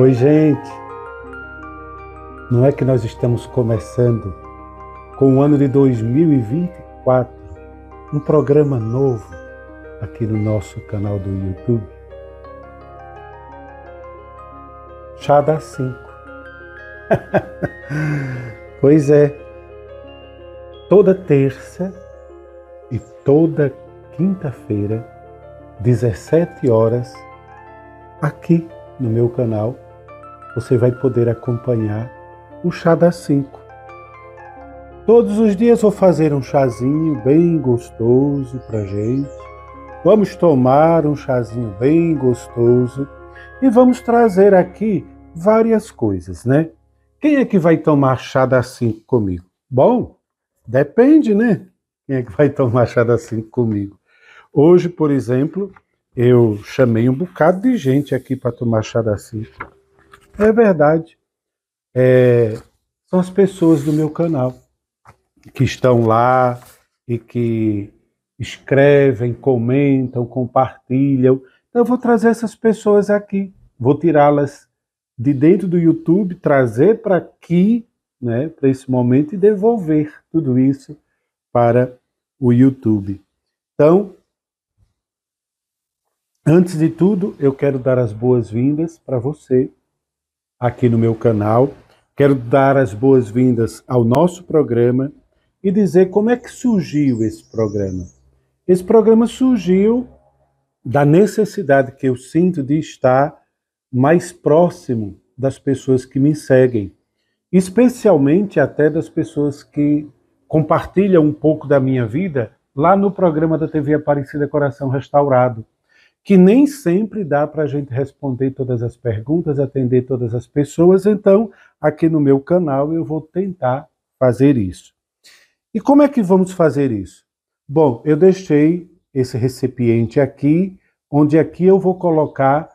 Oi, gente! Não é que nós estamos começando com o ano de 2024 um programa novo aqui no nosso canal do YouTube? Chá das 5. pois é, toda terça e toda quinta-feira, 17 horas, aqui no meu canal você vai poder acompanhar o chá das 5. Todos os dias vou fazer um chazinho bem gostoso para gente. Vamos tomar um chazinho bem gostoso e vamos trazer aqui várias coisas, né? Quem é que vai tomar chá das 5 comigo? Bom, depende, né? Quem é que vai tomar chá das 5 comigo? Hoje, por exemplo, eu chamei um bocado de gente aqui para tomar chá das 5. É verdade. É, são as pessoas do meu canal que estão lá e que escrevem, comentam, compartilham. Então, eu vou trazer essas pessoas aqui, vou tirá-las de dentro do YouTube, trazer para aqui, né, para esse momento e devolver tudo isso para o YouTube. Então, antes de tudo, eu quero dar as boas-vindas para você aqui no meu canal. Quero dar as boas-vindas ao nosso programa e dizer como é que surgiu esse programa. Esse programa surgiu da necessidade que eu sinto de estar mais próximo das pessoas que me seguem, especialmente até das pessoas que compartilham um pouco da minha vida lá no programa da TV Aparecida Coração Restaurado que nem sempre dá para a gente responder todas as perguntas, atender todas as pessoas, então aqui no meu canal eu vou tentar fazer isso. E como é que vamos fazer isso? Bom, eu deixei esse recipiente aqui, onde aqui eu vou colocar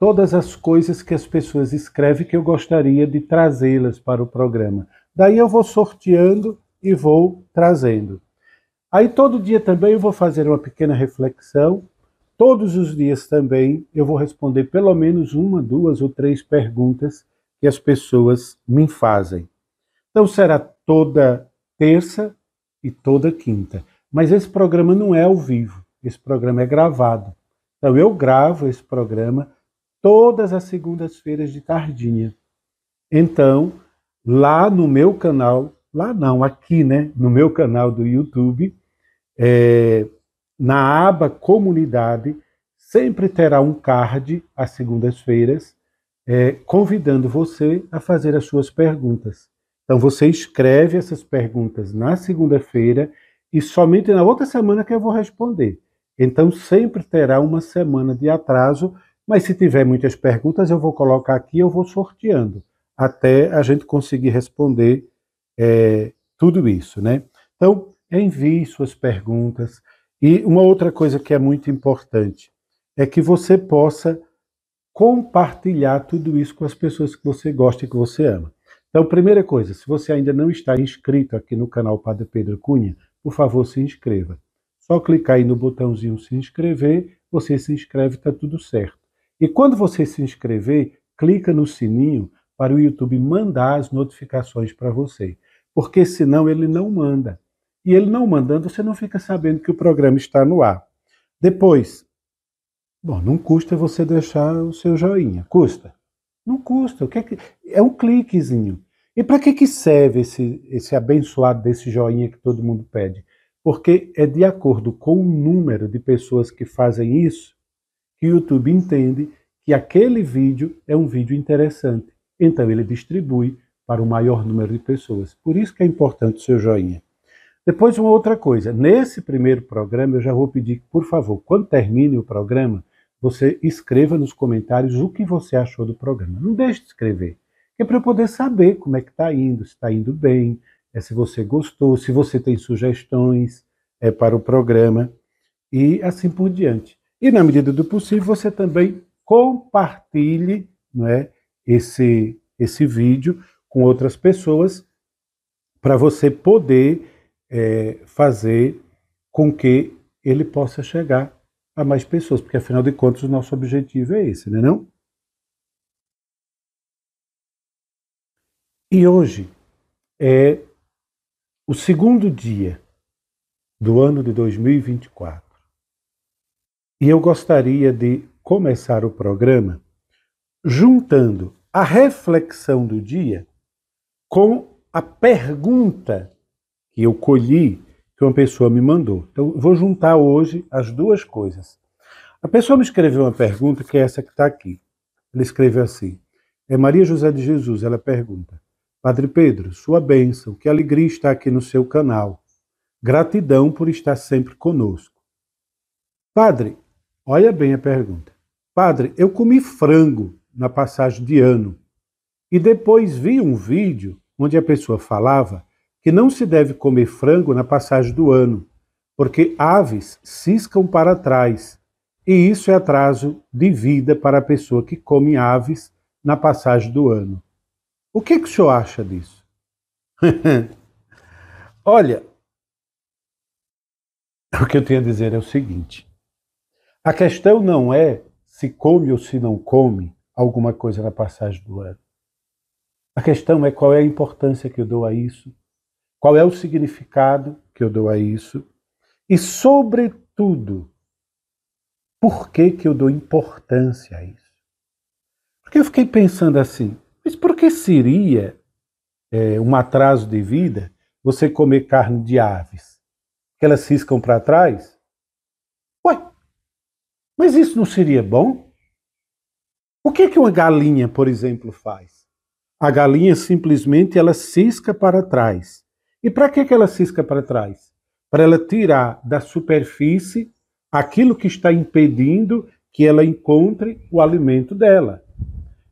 todas as coisas que as pessoas escrevem que eu gostaria de trazê-las para o programa. Daí eu vou sorteando e vou trazendo. Aí todo dia também eu vou fazer uma pequena reflexão Todos os dias também eu vou responder pelo menos uma, duas ou três perguntas que as pessoas me fazem. Então será toda terça e toda quinta. Mas esse programa não é ao vivo, esse programa é gravado. Então eu gravo esse programa todas as segundas-feiras de tardinha. Então, lá no meu canal, lá não, aqui, né, no meu canal do YouTube, é, na aba Comunidade, sempre terá um card às segundas-feiras é, convidando você a fazer as suas perguntas. Então, você escreve essas perguntas na segunda-feira e somente na outra semana que eu vou responder. Então, sempre terá uma semana de atraso, mas se tiver muitas perguntas, eu vou colocar aqui, eu vou sorteando, até a gente conseguir responder é, tudo isso, né? Então, envie suas perguntas. E uma outra coisa que é muito importante é que você possa compartilhar tudo isso com as pessoas que você gosta e que você ama. Então, primeira coisa, se você ainda não está inscrito aqui no canal Padre Pedro Cunha, por favor, se inscreva. Só clicar aí no botãozinho se inscrever, você se inscreve, está tudo certo. E quando você se inscrever, clica no sininho para o YouTube mandar as notificações para você, porque senão ele não manda e ele não mandando, então, você não fica sabendo que o programa está no ar. Depois, bom, não custa você deixar o seu joinha, custa? Não custa, o que é, que... é um cliquezinho. E para que, que serve esse, esse abençoado desse joinha que todo mundo pede? Porque é de acordo com o número de pessoas que fazem isso que o YouTube entende que aquele vídeo é um vídeo interessante. Então ele distribui para o maior número de pessoas. Por isso que é importante o seu joinha. Depois, uma outra coisa. Nesse primeiro programa, eu já vou pedir que, por favor, quando termine o programa, você escreva nos comentários o que você achou do programa. Não deixe de escrever, é para eu poder saber como é que está indo, se está indo bem, é, se você gostou, se você tem sugestões é, para o programa e assim por diante. E, na medida do possível, você também compartilhe não é, esse, esse vídeo com outras pessoas para você poder é, fazer com que ele possa chegar a mais pessoas, porque afinal de contas o nosso objetivo é esse, não é não? E hoje é o segundo dia do ano de 2024. E eu gostaria de começar o programa juntando a reflexão do dia com a pergunta que eu colhi que uma pessoa me mandou. Então, vou juntar hoje as duas coisas. A pessoa me escreveu uma pergunta que é essa que está aqui. Ela escreveu assim: É Maria José de Jesus. Ela pergunta: Padre Pedro, sua bênção, que alegria estar aqui no seu canal. Gratidão por estar sempre conosco. Padre, olha bem a pergunta. Padre, eu comi frango na passagem de ano e depois vi um vídeo onde a pessoa falava que não se deve comer frango na passagem do ano, porque aves ciscam para trás, e isso é atraso de vida para a pessoa que come aves na passagem do ano. O que, é que o senhor acha disso? Olha, o que eu tenho a dizer é o seguinte: a questão não é se come ou se não come alguma coisa na passagem do ano. A questão é qual é a importância que eu dou a isso qual é o significado que eu dou a isso? E, sobretudo, por que, que eu dou importância a isso? Porque eu fiquei pensando assim, mas por que seria é, um atraso de vida você comer carne de aves? Que elas ciscam para trás? Ué, mas isso não seria bom? O que, que uma galinha, por exemplo, faz? A galinha simplesmente ela cisca para trás. E para que, que ela cisca para trás? Para ela tirar da superfície aquilo que está impedindo que ela encontre o alimento dela.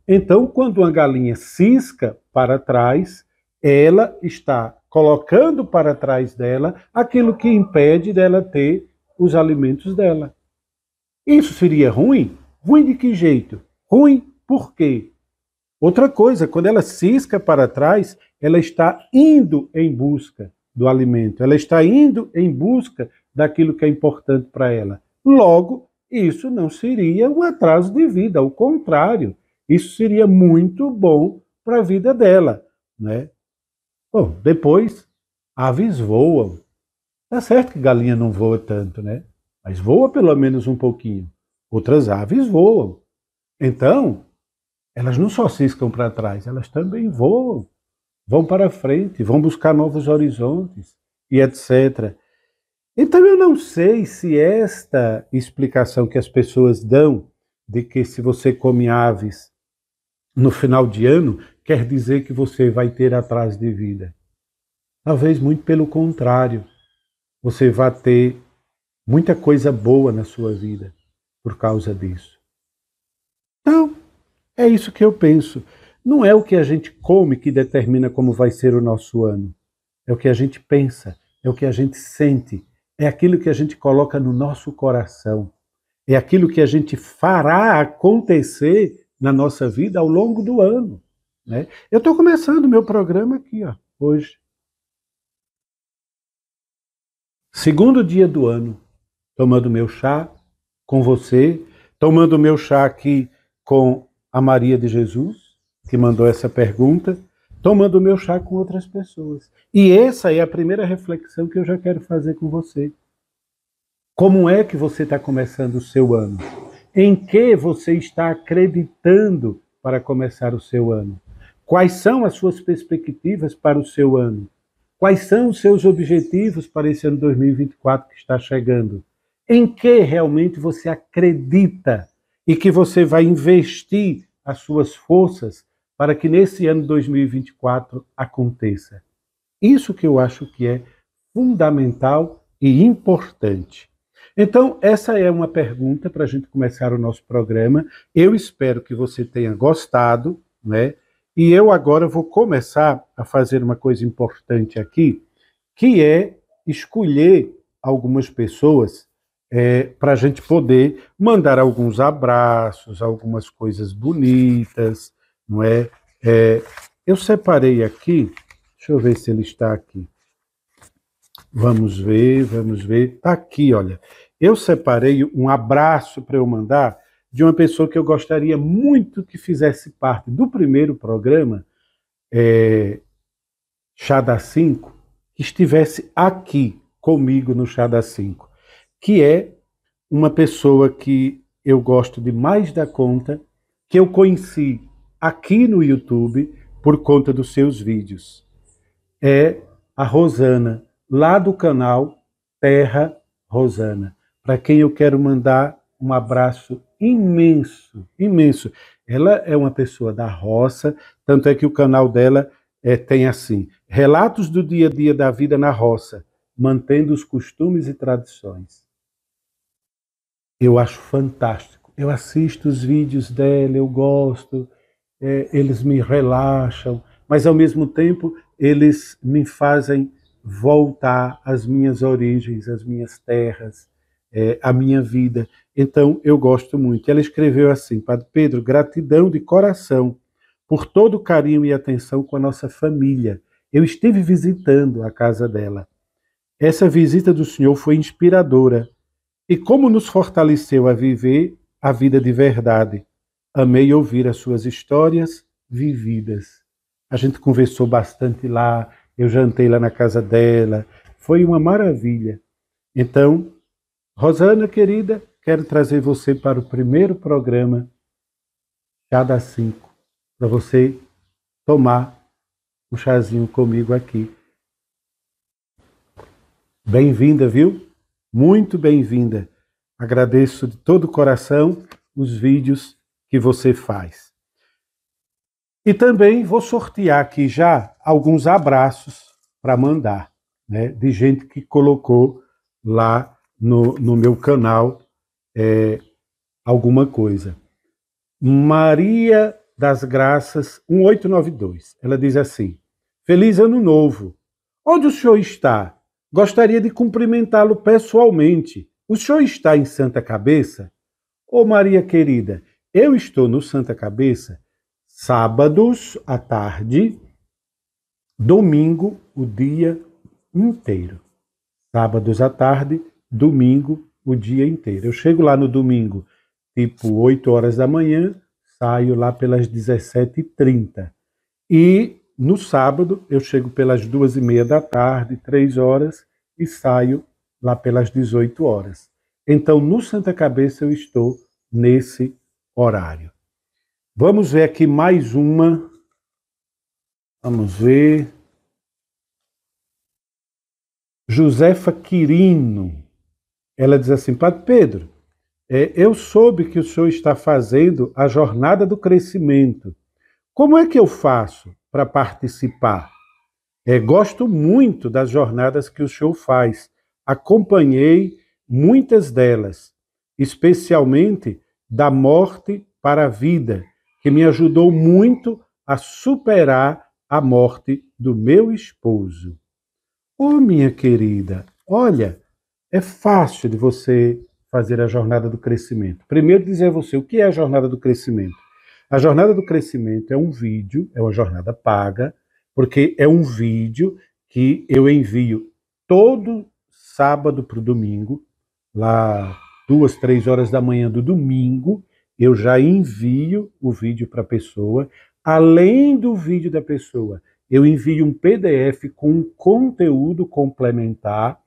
Então, quando uma galinha cisca para trás, ela está colocando para trás dela aquilo que impede dela ter os alimentos dela. Isso seria ruim? Ruim de que jeito? Ruim porque Outra coisa, quando ela cisca para trás, ela está indo em busca do alimento, ela está indo em busca daquilo que é importante para ela. Logo, isso não seria um atraso de vida, ao contrário, isso seria muito bom para a vida dela, né? Bom, depois aves voam. Tá certo que galinha não voa tanto, né? Mas voa pelo menos um pouquinho. Outras aves voam. Então, elas não só ciscam para trás, elas também voam, vão para frente, vão buscar novos horizontes e etc. Então eu não sei se esta explicação que as pessoas dão de que se você come aves no final de ano quer dizer que você vai ter atrás de vida. Talvez muito pelo contrário. Você vai ter muita coisa boa na sua vida por causa disso. Então, é isso que eu penso. Não é o que a gente come que determina como vai ser o nosso ano. É o que a gente pensa, é o que a gente sente, é aquilo que a gente coloca no nosso coração, é aquilo que a gente fará acontecer na nossa vida ao longo do ano. Né? Eu estou começando meu programa aqui, ó, hoje. Segundo dia do ano, tomando meu chá com você, tomando meu chá aqui com a Maria de Jesus, que mandou essa pergunta, tomando o meu chá com outras pessoas. E essa é a primeira reflexão que eu já quero fazer com você. Como é que você está começando o seu ano? Em que você está acreditando para começar o seu ano? Quais são as suas perspectivas para o seu ano? Quais são os seus objetivos para esse ano 2024 que está chegando? Em que realmente você acredita e que você vai investir as suas forças para que nesse ano 2024 aconteça. Isso que eu acho que é fundamental e importante. Então, essa é uma pergunta para a gente começar o nosso programa. Eu espero que você tenha gostado, né? E eu agora vou começar a fazer uma coisa importante aqui, que é escolher algumas pessoas é, para a gente poder mandar alguns abraços, algumas coisas bonitas, não é? é? Eu separei aqui, deixa eu ver se ele está aqui. Vamos ver, vamos ver. Está aqui, olha. Eu separei um abraço para eu mandar de uma pessoa que eu gostaria muito que fizesse parte do primeiro programa, é, Chá da 5, que estivesse aqui comigo no Chá da 5 que é uma pessoa que eu gosto demais da conta, que eu conheci aqui no YouTube por conta dos seus vídeos. É a Rosana, lá do canal Terra Rosana, para quem eu quero mandar um abraço imenso, imenso. Ela é uma pessoa da roça, tanto é que o canal dela é, tem assim: relatos do dia a dia da vida na roça, mantendo os costumes e tradições eu acho fantástico. Eu assisto os vídeos dela, eu gosto, é, eles me relaxam, mas ao mesmo tempo eles me fazem voltar às minhas origens, às minhas terras, é, à minha vida. Então eu gosto muito. Ela escreveu assim: Padre Pedro, gratidão de coração por todo o carinho e atenção com a nossa família. Eu estive visitando a casa dela. Essa visita do senhor foi inspiradora e como nos fortaleceu a viver a vida de verdade. Amei ouvir as suas histórias vividas. A gente conversou bastante lá, eu jantei lá na casa dela, foi uma maravilha. Então, Rosana querida, quero trazer você para o primeiro programa cada cinco, para você tomar um chazinho comigo aqui. Bem-vinda, viu? muito bem-vinda. Agradeço de todo o coração os vídeos que você faz. E também vou sortear aqui já alguns abraços para mandar, né, de gente que colocou lá no, no meu canal é, alguma coisa. Maria das Graças 1892. Ela diz assim: Feliz Ano Novo! Onde o senhor está? Gostaria de cumprimentá-lo pessoalmente. O senhor está em Santa Cabeça? Ô oh, Maria querida, eu estou no Santa Cabeça sábados à tarde, domingo o dia inteiro. Sábados à tarde, domingo o dia inteiro. Eu chego lá no domingo, tipo 8 horas da manhã, saio lá pelas 17h30. E no sábado, eu chego pelas duas e meia da tarde, três horas, e saio lá pelas 18 horas. Então, no Santa Cabeça, eu estou nesse horário. Vamos ver aqui mais uma. Vamos ver. Josefa Quirino. Ela diz assim: Padre Pedro, é, eu soube que o senhor está fazendo a jornada do crescimento como é que eu faço para participar? É, gosto muito das jornadas que o show faz. Acompanhei muitas delas, especialmente da morte para a vida, que me ajudou muito a superar a morte do meu esposo. Oh, minha querida, olha, é fácil de você fazer a jornada do crescimento. Primeiro dizer a você o que é a jornada do crescimento. A jornada do crescimento é um vídeo, é uma jornada paga, porque é um vídeo que eu envio todo sábado para o domingo, lá duas, três horas da manhã do domingo, eu já envio o vídeo para a pessoa. Além do vídeo da pessoa, eu envio um PDF com um conteúdo complementar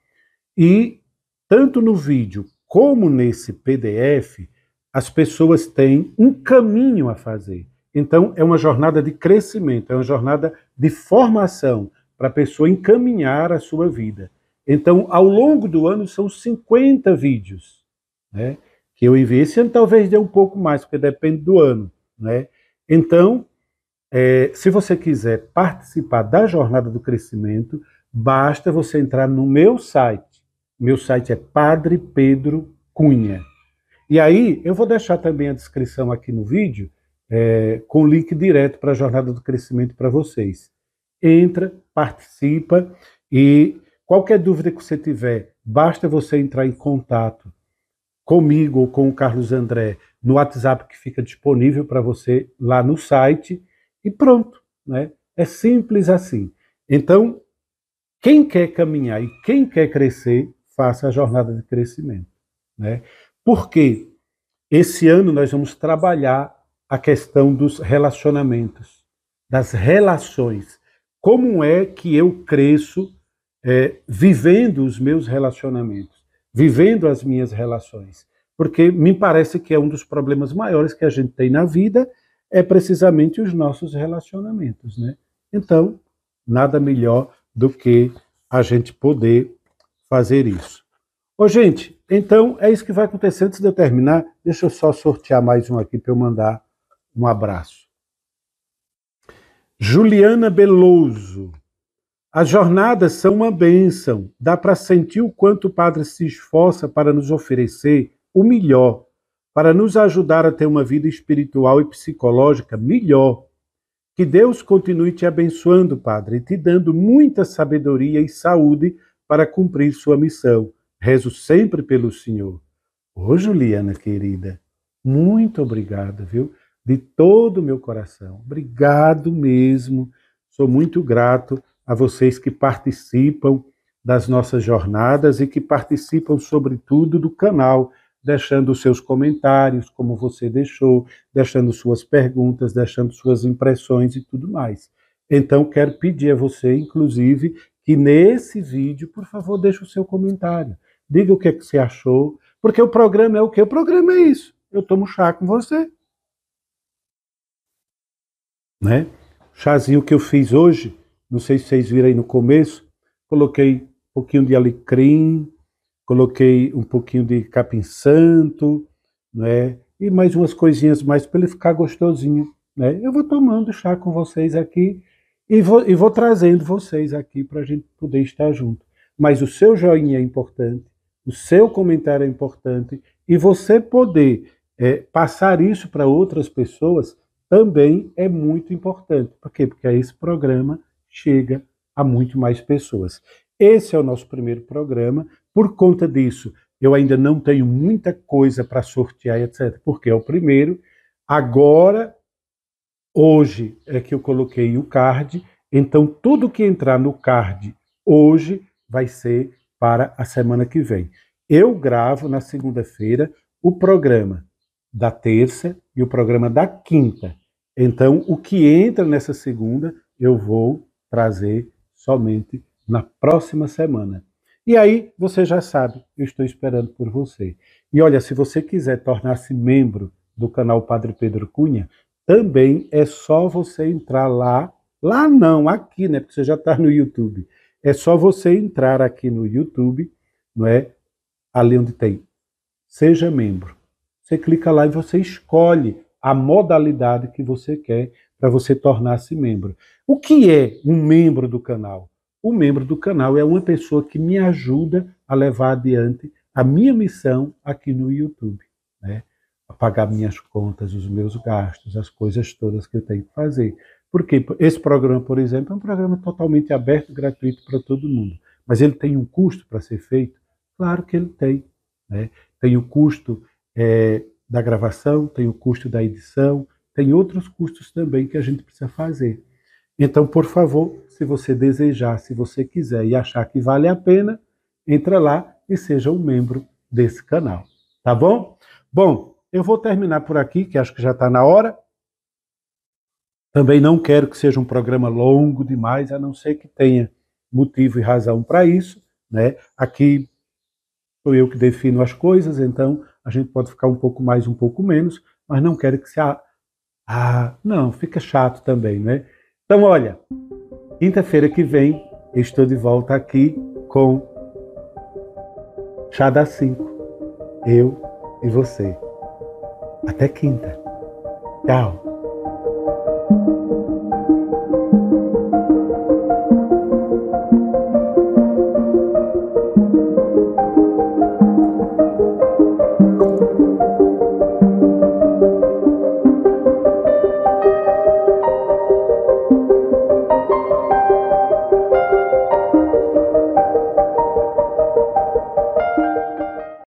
e tanto no vídeo como nesse PDF, as pessoas têm um caminho a fazer. Então, é uma jornada de crescimento, é uma jornada de formação para a pessoa encaminhar a sua vida. Então, ao longo do ano, são 50 vídeos né, que eu enviei. Esse ano talvez dê um pouco mais, porque depende do ano. Né? Então, é, se você quiser participar da jornada do crescimento, basta você entrar no meu site. Meu site é Padre Pedro Cunha. E aí, eu vou deixar também a descrição aqui no vídeo, é, com link direto para a Jornada do Crescimento para vocês. Entra, participa e qualquer dúvida que você tiver, basta você entrar em contato comigo ou com o Carlos André no WhatsApp que fica disponível para você lá no site e pronto, né? É simples assim. Então, quem quer caminhar e quem quer crescer, faça a jornada de crescimento, né? Porque esse ano nós vamos trabalhar a questão dos relacionamentos, das relações. Como é que eu cresço é, vivendo os meus relacionamentos, vivendo as minhas relações? Porque me parece que é um dos problemas maiores que a gente tem na vida é precisamente os nossos relacionamentos, né? Então, nada melhor do que a gente poder fazer isso. Ô, gente, então, é isso que vai acontecer. Antes de eu terminar, deixa eu só sortear mais um aqui para eu mandar um abraço. Juliana Beloso. As jornadas são uma bênção. Dá para sentir o quanto o Padre se esforça para nos oferecer o melhor, para nos ajudar a ter uma vida espiritual e psicológica melhor. Que Deus continue te abençoando, Padre, e te dando muita sabedoria e saúde para cumprir sua missão. Rezo sempre pelo senhor. Ô, Juliana querida, muito obrigado, viu? De todo o meu coração. Obrigado mesmo. Sou muito grato a vocês que participam das nossas jornadas e que participam, sobretudo, do canal, deixando seus comentários, como você deixou, deixando suas perguntas, deixando suas impressões e tudo mais. Então, quero pedir a você, inclusive, que nesse vídeo, por favor, deixe o seu comentário diga o que, é que você achou, porque o programa é o que? O programa é isso. Eu tomo chá com você. Né? chazinho que eu fiz hoje, não sei se vocês viram aí no começo, coloquei um pouquinho de alecrim, coloquei um pouquinho de capim santo, né? E mais umas coisinhas mais para ele ficar gostosinho, né? Eu vou tomando chá com vocês aqui e vou, e vou trazendo vocês aqui para a gente poder estar junto. Mas o seu joinha é importante, o seu comentário é importante e você poder é, passar isso para outras pessoas também é muito importante. Por quê? Porque aí esse programa chega a muito mais pessoas. Esse é o nosso primeiro programa. Por conta disso, eu ainda não tenho muita coisa para sortear, etc., porque é o primeiro. Agora, hoje é que eu coloquei o card, então tudo que entrar no card hoje vai ser para a semana que vem. Eu gravo na segunda-feira o programa da terça e o programa da quinta. Então, o que entra nessa segunda, eu vou trazer somente na próxima semana. E aí, você já sabe, eu estou esperando por você. E olha, se você quiser tornar-se membro do canal Padre Pedro Cunha, também é só você entrar lá, lá não, aqui, né? Porque você já está no YouTube. É só você entrar aqui no YouTube, não é? Ali onde tem Seja Membro. Você clica lá e você escolhe a modalidade que você quer para você tornar-se membro. O que é um membro do canal? O membro do canal é uma pessoa que me ajuda a levar adiante a minha missão aqui no YouTube, né? A pagar minhas contas, os meus gastos, as coisas todas que eu tenho que fazer. Porque esse programa, por exemplo, é um programa totalmente aberto, gratuito para todo mundo. Mas ele tem um custo para ser feito? Claro que ele tem. Né? Tem o custo é, da gravação, tem o custo da edição, tem outros custos também que a gente precisa fazer. Então, por favor, se você desejar, se você quiser e achar que vale a pena, entra lá e seja um membro desse canal. Tá bom? Bom, eu vou terminar por aqui, que acho que já está na hora. Também não quero que seja um programa longo demais, a não ser que tenha motivo e razão para isso. Né? Aqui sou eu que defino as coisas, então a gente pode ficar um pouco mais, um pouco menos, mas não quero que se. Ah, não, fica chato também, né? Então, olha, quinta-feira que vem estou de volta aqui com Chá das 5. Eu e você. Até quinta. Tchau.